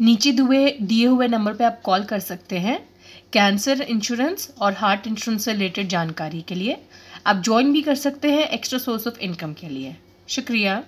नीचे दुए दिए हुए नंबर पे आप कॉल कर सकते हैं कैंसर इंश्योरेंस और हार्ट इंश्योरेंस से रिलेटेड जानकारी के लिए आप ज्वाइन भी कर सकते हैं एक्स्ट्रा सोर्स ऑफ इनकम के लिए शुक्रिया